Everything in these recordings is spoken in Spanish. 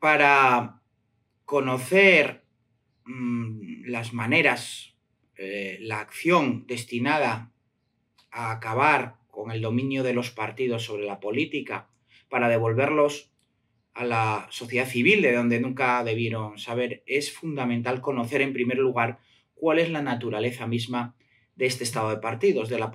para conocer mm, las maneras, eh, la acción destinada a acabar con el dominio de los partidos sobre la política, para devolverlos a la sociedad civil, de donde nunca debieron saber, es fundamental conocer en primer lugar cuál es la naturaleza misma de este estado de partidos, de la,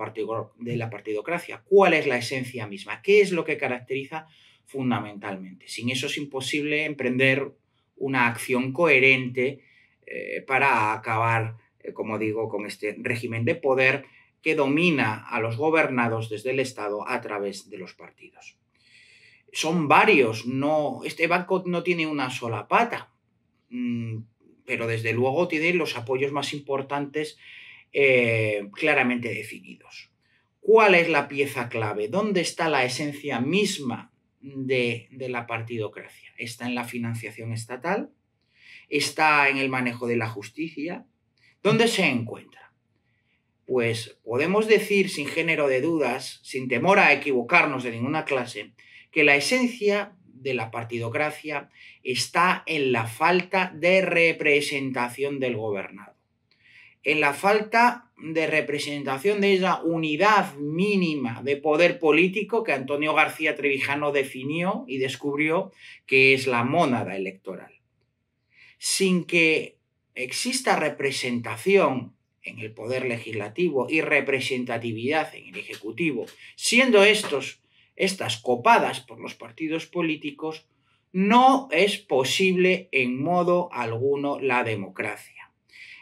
de la partidocracia. ¿Cuál es la esencia misma? ¿Qué es lo que caracteriza fundamentalmente? Sin eso es imposible emprender una acción coherente eh, para acabar, eh, como digo, con este régimen de poder que domina a los gobernados desde el Estado a través de los partidos. Son varios, no, este banco no tiene una sola pata, mm, pero desde luego tiene los apoyos más importantes eh, claramente definidos. ¿Cuál es la pieza clave? ¿Dónde está la esencia misma de, de la partidocracia? Está en la financiación estatal, está en el manejo de la justicia. ¿Dónde se encuentra? pues podemos decir sin género de dudas, sin temor a equivocarnos de ninguna clase, que la esencia de la partidocracia está en la falta de representación del gobernado en la falta de representación de esa unidad mínima de poder político que Antonio García Trevijano definió y descubrió que es la mónada electoral. Sin que exista representación en el poder legislativo y representatividad en el ejecutivo, siendo estos estas copadas por los partidos políticos, no es posible en modo alguno la democracia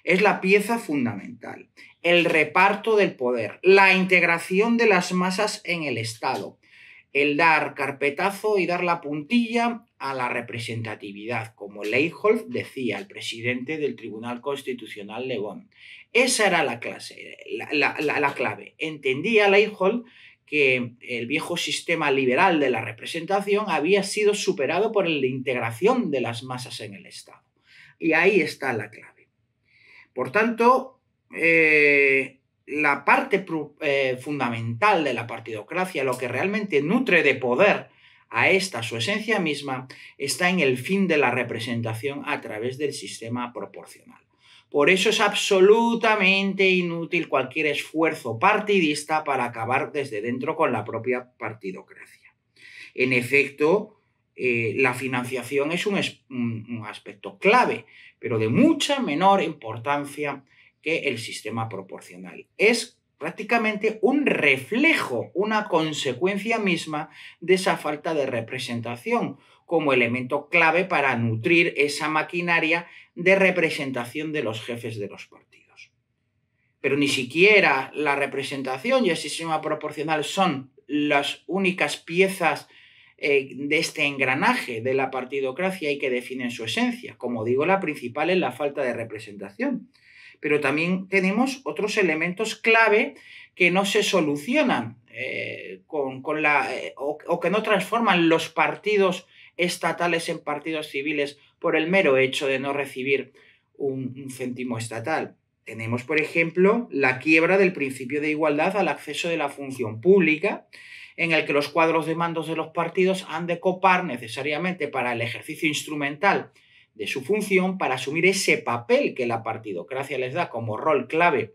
es la pieza fundamental, el reparto del poder, la integración de las masas en el Estado, el dar carpetazo y dar la puntilla a la representatividad, como hall decía, el presidente del Tribunal Constitucional Legón. Esa era la, clase, la, clave. Entendía Leihold que el viejo sistema liberal de la representación había sido superado por la integración de las masas en el Estado. Y ahí está la clave. Por tanto, eh, la parte eh, fundamental de la partidocracia, lo que realmente nutre de poder a esta su esencia misma, está en el fin de la representación a través del sistema proporcional. Por eso es absolutamente inútil cualquier esfuerzo partidista para acabar desde dentro con la propia partidocracia. En efecto, eh, la financiación es un, es un, aspecto clave, pero de mucha menor importancia que el sistema proporcional. Es prácticamente un reflejo, una consecuencia misma de esa falta de representación como elemento clave para nutrir esa maquinaria de representación de los jefes de los partidos. Pero ni siquiera la representación y el sistema proporcional son las únicas piezas eh, de este engranaje de la partidocracia y que definen su esencia. Como digo, la principal es la falta de representación. Pero también tenemos otros elementos clave que no se solucionan eh, con, la, eh, o, o que no transforman los partidos estatales en partidos civiles por el mero hecho de no recibir un, céntimo estatal. Tenemos, por ejemplo, la quiebra del principio de igualdad al acceso de la función pública en el que los cuadros de mandos de los partidos han de copar necesariamente para el ejercicio instrumental de su función, para asumir ese papel que la partidocracia les da como rol clave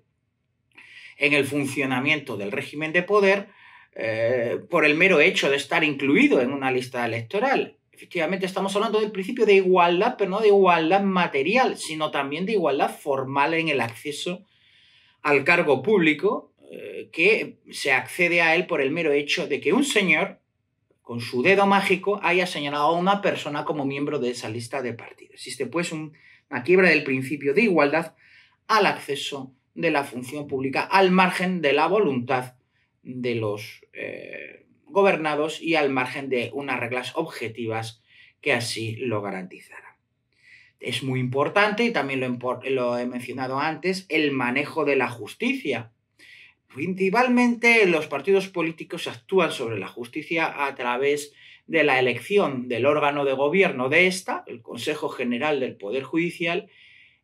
en el funcionamiento del régimen de poder, eh, por el mero hecho de estar incluido en una lista electoral. Efectivamente, estamos hablando del principio de igualdad, pero no de igualdad material, sino también de igualdad formal en el acceso al cargo público eh, que se accede a él por el mero hecho de que un señor, con su dedo mágico, haya señalado a una persona como miembro de esa lista de partidos. Existe pues una quiebra del principio de igualdad al acceso de la función pública al margen de la voluntad de los eh, gobernados y al margen de unas reglas objetivas que así lo garantizaran. Es muy importante, y también lo he mencionado antes, el manejo de la justicia, Principalmente los partidos políticos actúan sobre la justicia a través de la elección del órgano de gobierno de esta, el Consejo General del Poder Judicial,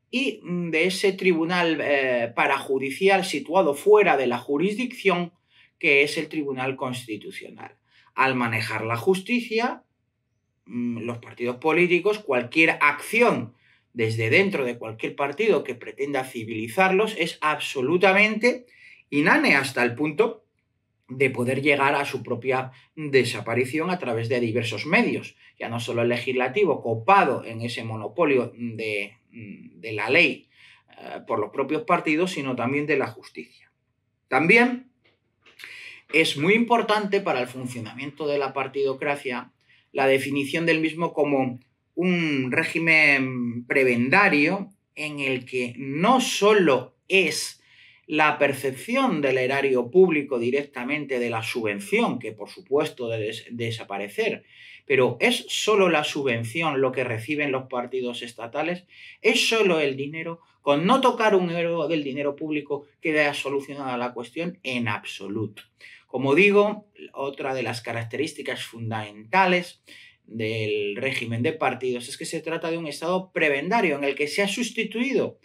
y mm, de ese tribunal eh, parajudicial situado fuera de la jurisdicción que es el Tribunal Constitucional. Al manejar la justicia, mm, los partidos políticos, cualquier acción desde dentro de cualquier partido que pretenda civilizarlos es absolutamente Inane hasta el punto de poder llegar a su propia desaparición a través de diversos medios, ya no solo el legislativo copado en ese monopolio de, la ley eh, por los propios partidos, sino también de la justicia. También es muy importante para el funcionamiento de la partidocracia la definición del mismo como un régimen prebendario en el que no solo es la percepción del erario público directamente de la subvención, que por supuesto debe desaparecer, pero ¿es solo la subvención lo que reciben los partidos estatales? ¿Es solo el dinero? Con no tocar un euro del dinero público queda solucionada la cuestión en absoluto. Como digo, otra de las características fundamentales del régimen de partidos es que se trata de un estado prebendario en el que se ha sustituido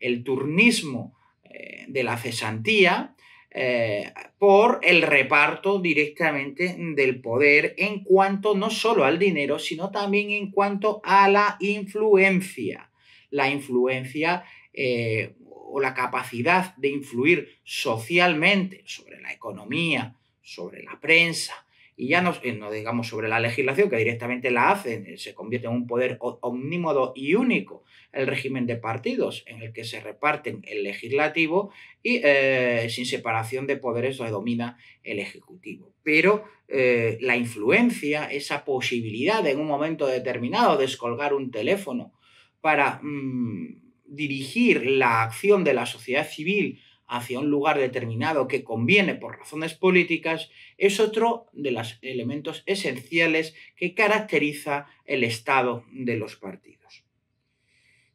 el turnismo eh, de la cesantía eh, por el reparto directamente del poder en cuanto no solo al dinero, sino también en cuanto a la influencia. La influencia eh, o la capacidad de influir socialmente sobre la economía, sobre la prensa, y ya eh, no, digamos sobre la legislación, que directamente la hacen, eh, se convierte en un poder omnímodo y único el régimen de partidos en el que se reparten el legislativo y eh, sin separación de poderes domina el ejecutivo. Pero la influencia, esa posibilidad en un momento determinado de descolgar un teléfono para mm, dirigir la acción de la sociedad civil hacia un lugar determinado que conviene por razones políticas, es otro de los elementos esenciales que caracteriza el estado de los partidos.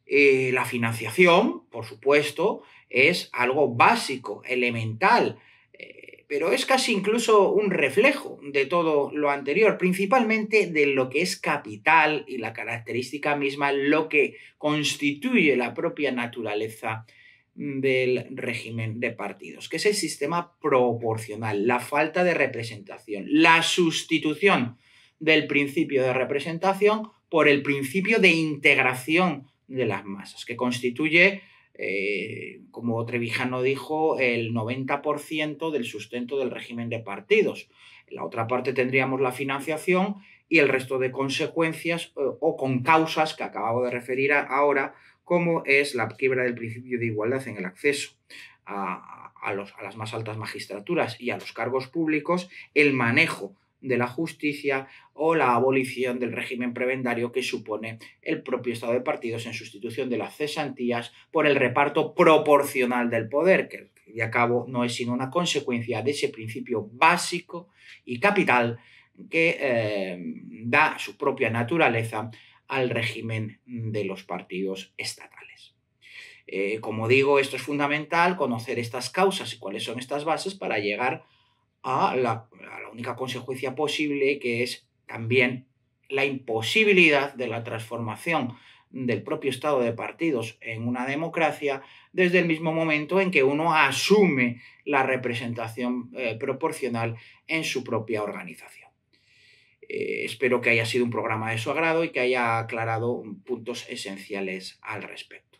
Eh, la financiación, por supuesto, es algo básico, elemental, eh, pero es casi incluso un reflejo de todo lo anterior, principalmente de lo que es capital y la característica misma, lo que constituye la propia naturaleza del régimen de partidos, que es el sistema proporcional, la falta de representación, la sustitución del principio de representación por el principio de integración de las masas, que constituye, eh, como Trevijano dijo, el 90% del sustento del régimen de partidos. En la otra parte tendríamos la financiación y el resto de consecuencias eh, o con causas que acabo de referir ahora como es la quiebra del principio de igualdad en el acceso a, las más altas magistraturas y a los cargos públicos, el manejo de la justicia o la abolición del régimen prebendario que supone el propio Estado de partidos en sustitución de las cesantías por el reparto proporcional del poder, que de acabo no es sino una consecuencia de ese principio básico y capital que eh, da su propia naturaleza al régimen de los partidos estatales. Eh, como digo, esto es fundamental, conocer estas causas y cuáles son estas bases para llegar a la, única consecuencia posible, que es también la imposibilidad de la transformación del propio estado de partidos en una democracia desde el mismo momento en que uno asume la representación eh, proporcional en su propia organización. Eh, espero que haya sido un programa de su agrado y que haya aclarado puntos esenciales al respecto.